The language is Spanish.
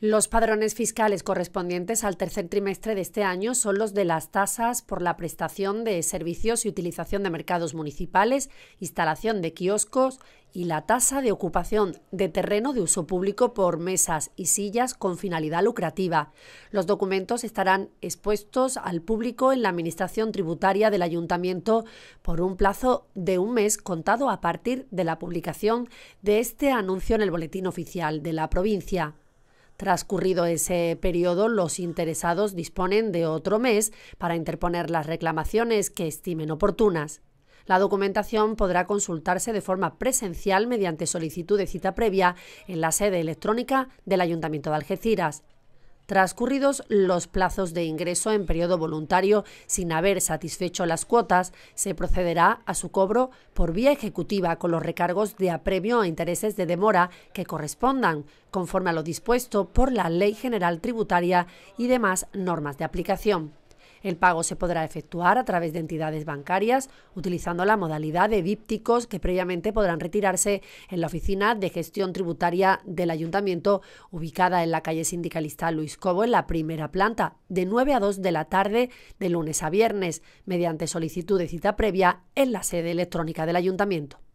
Los padrones fiscales correspondientes al tercer trimestre de este año son los de las tasas por la prestación de servicios y utilización de mercados municipales, instalación de kioscos y la tasa de ocupación de terreno de uso público por mesas y sillas con finalidad lucrativa. Los documentos estarán expuestos al público en la Administración Tributaria del Ayuntamiento por un plazo de un mes contado a partir de la publicación de este anuncio en el Boletín Oficial de la provincia. Transcurrido ese periodo, los interesados disponen de otro mes para interponer las reclamaciones que estimen oportunas. La documentación podrá consultarse de forma presencial mediante solicitud de cita previa en la sede electrónica del Ayuntamiento de Algeciras. Transcurridos los plazos de ingreso en periodo voluntario sin haber satisfecho las cuotas, se procederá a su cobro por vía ejecutiva con los recargos de apremio e intereses de demora que correspondan, conforme a lo dispuesto por la Ley General Tributaria y demás normas de aplicación. El pago se podrá efectuar a través de entidades bancarias utilizando la modalidad de dípticos que previamente podrán retirarse en la oficina de gestión tributaria del ayuntamiento ubicada en la calle sindicalista Luis Cobo en la primera planta de 9 a 2 de la tarde de lunes a viernes mediante solicitud de cita previa en la sede electrónica del ayuntamiento.